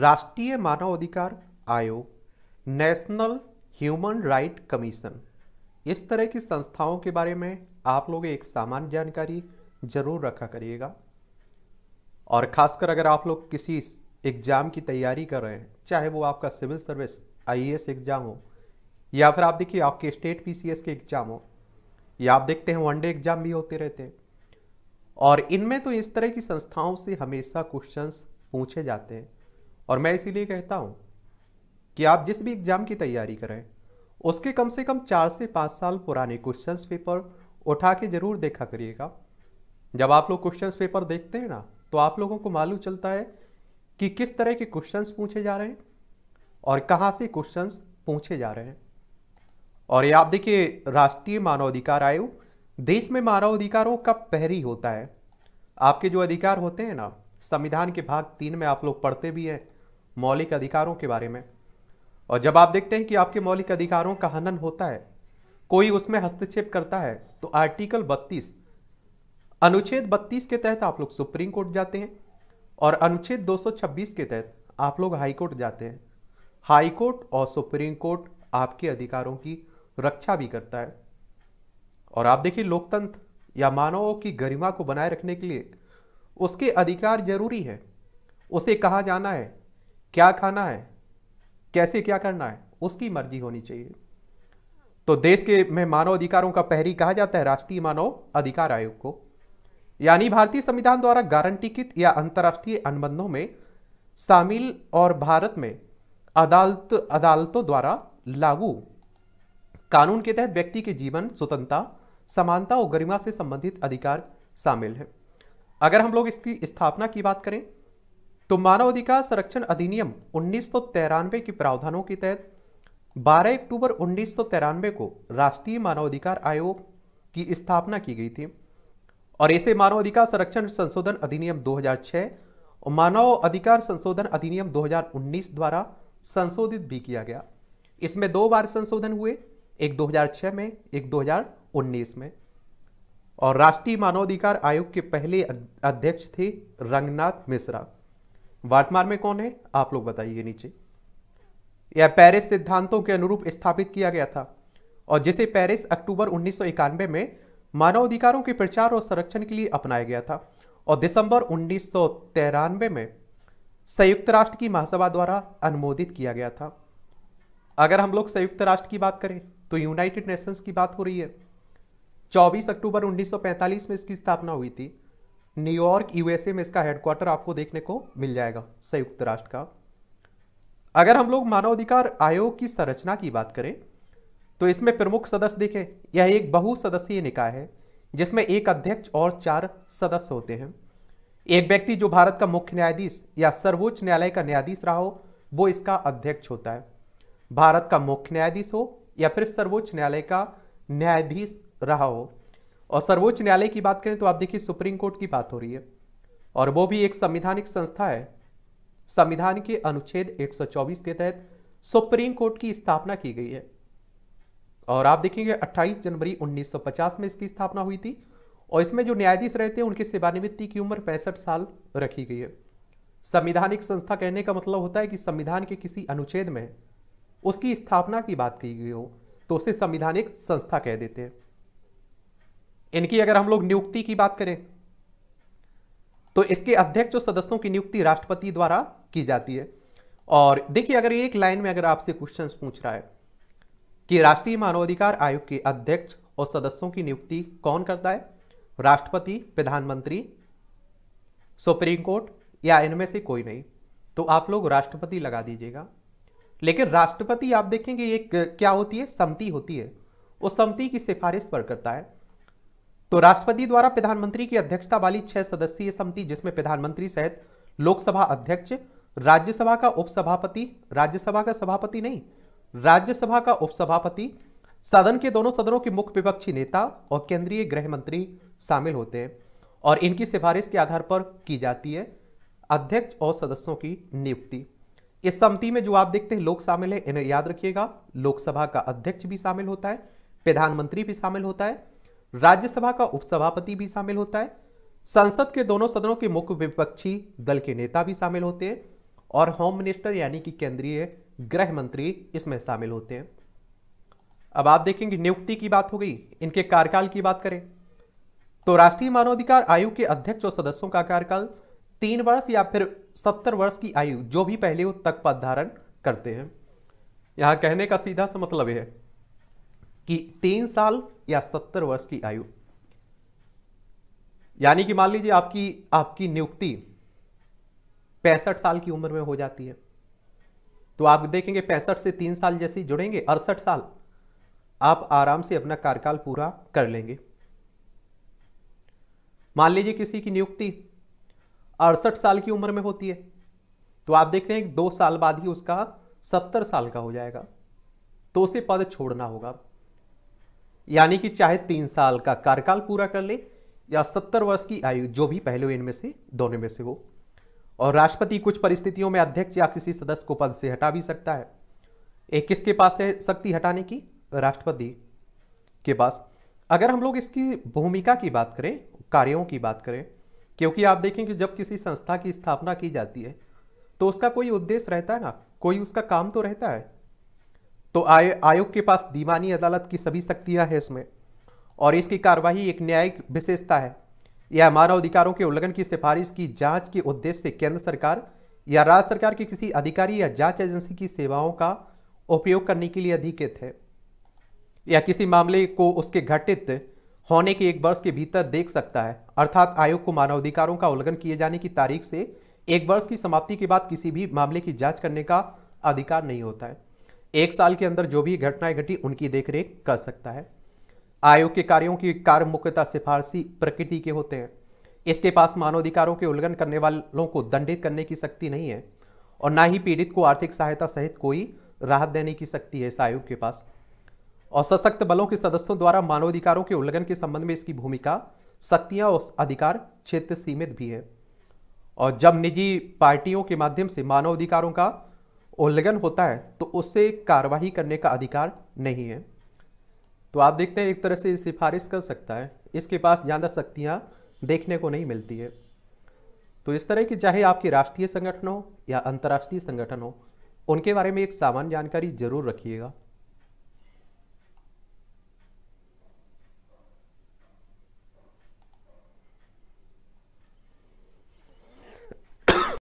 राष्ट्रीय मानवाधिकार आयोग नेशनल ह्यूमन राइट कमीशन इस तरह की संस्थाओं के बारे में आप लोग एक सामान्य जानकारी जरूर रखा करिएगा और खासकर अगर आप लोग किसी एग्ज़ाम की तैयारी कर रहे हैं चाहे वो आपका सिविल सर्विस आईएएस एग्ज़ाम हो या फिर आप देखिए आपके स्टेट पीसीएस के एग्ज़ाम हो या आप देखते हैं वनडे एग्ज़ाम भी होते रहते हैं और इनमें तो इस तरह की संस्थाओं से हमेशा क्वेश्चंस पूछे जाते हैं और मैं इसीलिए कहता हूँ कि आप जिस भी एग्ज़ाम की तैयारी करें उसके कम से कम चार से पाँच साल पुराने क्वेश्चंस पेपर उठा के ज़रूर देखा करिएगा जब आप लोग क्वेश्चंस पेपर देखते हैं ना तो आप लोगों को मालूम चलता है कि किस तरह के क्वेश्चंस पूछे जा रहे हैं और कहाँ से क्वेश्चंस पूछे जा रहे हैं और ये आप देखिए राष्ट्रीय मानवाधिकार आयोग देश में मानवाधिकारों का पहरी होता है आपके जो अधिकार होते हैं ना संविधान के भाग तीन में आप लोग पढ़ते भी हैं मौलिक अधिकारों के बारे में और जब आप देखते हैं कि आपके मौलिक अधिकारों का हनन होता है कोई उसमें हस्तक्षेप करता है तो आर्टिकल 32 अनुच्छेद 32 के तहत आप लोग सुप्रीम कोर्ट जाते हैं और अनुच्छेद 226 के तहत आप लोग हाई कोर्ट जाते हैं हाई कोर्ट और सुप्रीम कोर्ट आपके अधिकारों की रक्षा भी करता है और आप देखिए लोकतंत्र या मानवों की गरिमा को बनाए रखने के लिए उसके अधिकार जरूरी है उसे कहा जाना है क्या खाना है कैसे क्या करना है उसकी मर्जी होनी चाहिए तो देश के में मानव अधिकारों का पहरी कहा जाता है राष्ट्रीय मानव अधिकार आयोग को यानी भारतीय संविधान द्वारा गारंटीकृत या अंतर्राष्ट्रीय अनुबंधों में शामिल और भारत में अदालत अदालतों द्वारा लागू कानून के तहत व्यक्ति के जीवन स्वतंत्रता समानता और गरिमा से संबंधित अधिकार शामिल है अगर हम लोग इसकी स्थापना की बात करें तो मानव अधिकार संरक्षण अधिनियम उन्नीस के प्रावधानों के तहत 12 अक्टूबर उन्नीस को राष्ट्रीय मानवाधिकार आयोग की स्थापना की गई थी और इसे मानव अधिकार संरक्षण संशोधन अधिनियम 2006 और मानव अधिकार संशोधन अधिनियम 2019 द्वारा संशोधित भी किया गया इसमें दो बार संशोधन हुए एक 2006 में एक 2019 में और राष्ट्रीय मानवाधिकार आयोग के पहले अध्यक्ष थे रंगनाथ मिश्रा वाटमार में कौन है आप लोग बताइए नीचे यह पेरिस सिद्धांतों के अनुरूप स्थापित किया गया था और जिसे पेरिस अक्टूबर उन्नीस में मानव अधिकारों के प्रचार और संरक्षण के लिए अपनाया गया था और दिसंबर उन्नीस में संयुक्त राष्ट्र की महासभा द्वारा अनुमोदित किया गया था अगर हम लोग संयुक्त राष्ट्र की बात करें तो यूनाइटेड नेशंस की बात हो रही है 24 अक्टूबर 1945 में इसकी स्थापना हुई थी न्यूयॉर्क यूएसए में इसका हेडक्वार्टर आपको देखने को मिल जाएगा संयुक्त राष्ट्र का अगर हम लोग मानवाधिकार आयोग की संरचना की बात करें तो इसमें प्रमुख सदस्य देखें यह एक बहुसदस्यीय निकाय है जिसमें एक अध्यक्ष और चार सदस्य होते हैं एक व्यक्ति जो भारत का मुख्य न्यायाधीश या सर्वोच्च न्यायालय का न्यायाधीश रहा हो वो इसका अध्यक्ष होता है भारत का मुख्य न्यायाधीश हो या फिर सर्वोच्च न्यायालय का न्यायाधीश रहा हो और सर्वोच्च न्यायालय की बात करें तो आप देखिए सुप्रीम कोर्ट की बात हो रही है और वो भी एक संविधानिक संस्था है संविधान के अनुच्छेद 124 के तहत सुप्रीम कोर्ट की स्थापना की गई है और आप देखेंगे 28 जनवरी 1950 में इसकी स्थापना हुई थी और इसमें जो न्यायाधीश रहते हैं उनकी सेवानिवृत्ति की उम्र पैंसठ साल रखी गई है संविधानिक संस्था कहने का मतलब होता है कि संविधान के किसी अनुच्छेद में उसकी स्थापना की बात की गई हो तो उसे संविधानिक संस्था कह देते हैं इनकी अगर हम लोग नियुक्ति की बात करें तो इसके अध्यक्ष जो सदस्यों की नियुक्ति राष्ट्रपति द्वारा की जाती है और देखिए अगर एक लाइन में अगर आपसे क्वेश्चन पूछ रहा है कि राष्ट्रीय मानवाधिकार आयोग के अध्यक्ष और सदस्यों की नियुक्ति कौन करता है राष्ट्रपति प्रधानमंत्री सुप्रीम कोर्ट या इनमें से कोई नहीं तो आप लोग राष्ट्रपति लगा दीजिएगा लेकिन राष्ट्रपति आप देखेंगे एक क्या होती है समिति होती है उस समिति की सिफारिश पर करता है तो राष्ट्रपति द्वारा प्रधानमंत्री की अध्यक्षता वाली छह सदस्यीय समिति जिसमें प्रधानमंत्री सहित लोकसभा अध्यक्ष राज्यसभा का उपसभापति राज्यसभा का सभापति नहीं राज्यसभा का उपसभापति सदन के दोनों सदनों के मुख्य विपक्षी नेता और केंद्रीय गृह मंत्री शामिल होते हैं और इनकी सिफारिश के आधार पर की जाती है अध्यक्ष और सदस्यों की नियुक्ति इस समिति में जो आप देखते हैं लोग शामिल है इन्हें याद रखिएगा लोकसभा का अध्यक्ष भी शामिल होता है प्रधानमंत्री भी शामिल होता है राज्यसभा का उपसभापति भी शामिल होता है संसद के दोनों सदनों के मुख्य विपक्षी दल के नेता भी शामिल होते हैं और होम मिनिस्टर यानी कि केंद्रीय गृह मंत्री इसमें शामिल होते हैं अब आप देखेंगे नियुक्ति की बात हो गई इनके कार्यकाल की बात करें तो राष्ट्रीय मानवाधिकार आयोग के अध्यक्ष और सदस्यों का कार्यकाल तीन वर्ष या फिर सत्तर वर्ष की आयु जो भी पहले हो तक पद धारण करते हैं यहां कहने का सीधा सा मतलब है कि तीन साल या सत्तर वर्ष की आयु यानी कि मान लीजिए आपकी आपकी नियुक्ति पैंसठ साल की उम्र में हो जाती है तो आप देखेंगे पैंसठ से तीन साल जैसे जुड़ेंगे अड़सठ साल आप आराम से अपना कार्यकाल पूरा कर लेंगे मान लीजिए किसी की नियुक्ति अड़सठ साल की उम्र में होती है तो आप देखते हैं दो साल बाद ही उसका सत्तर साल का हो जाएगा तो उसे पद छोड़ना होगा यानी कि चाहे तीन साल का कार्यकाल पूरा कर ले या सत्तर वर्ष की आयु जो भी पहले इनमें से दोनों में से हो और राष्ट्रपति कुछ परिस्थितियों में अध्यक्ष या किसी सदस्य को पद से हटा भी सकता है एक किसके पास है शक्ति हटाने की राष्ट्रपति के पास अगर हम लोग इसकी भूमिका की बात करें कार्यों की बात करें क्योंकि आप देखें कि जब किसी संस्था की स्थापना की जाती है तो उसका कोई उद्देश्य रहता है ना कोई उसका काम तो रहता है तो आय, आयोग के पास दीवानी अदालत की सभी शक्तियाँ हैं इसमें और इसकी कार्यवाही एक न्यायिक विशेषता है यह मानव अधिकारों के उल्लंघन की सिफारिश की जांच के उद्देश्य से केंद्र सरकार या राज्य सरकार के किसी अधिकारी या जांच एजेंसी की सेवाओं का उपयोग करने के लिए अधिकृत है या किसी मामले को उसके घटित होने के एक वर्ष के भीतर देख सकता है अर्थात आयोग को मानवाधिकारों का उल्लंघन किए जाने की तारीख से एक वर्ष की समाप्ति के बाद किसी भी मामले की जांच करने का अधिकार नहीं होता है एक साल के अंदर जो भी घटनाएं घटी उनकी देखरेख कर सकता है आयोग के कार्यों की कार्य मुख्यता सिफारसी प्रकृति के होते हैं इसके पास मानवाधिकारों के उल्लंघन करने वालों को दंडित करने की शक्ति नहीं है और ना ही पीड़ित को आर्थिक सहायता सहित कोई राहत देने की शक्ति है इस आयोग के पास और सशक्त बलों के सदस्यों द्वारा मानवाधिकारों के उल्लंघन के संबंध में इसकी भूमिका शक्तियां और अधिकार क्षेत्र सीमित भी है और जब निजी पार्टियों के माध्यम से मानवाधिकारों का उल्लंघन होता है तो उससे कार्रवाई करने का अधिकार नहीं है तो आप देखते हैं एक तरह से सिफारिश कर सकता है इसके पास ज़्यादा शक्तियाँ देखने को नहीं मिलती है तो इस तरह की चाहे आपके राष्ट्रीय संगठन हो या अंतर्राष्ट्रीय संगठन हो उनके बारे में एक सामान्य जानकारी जरूर रखिएगा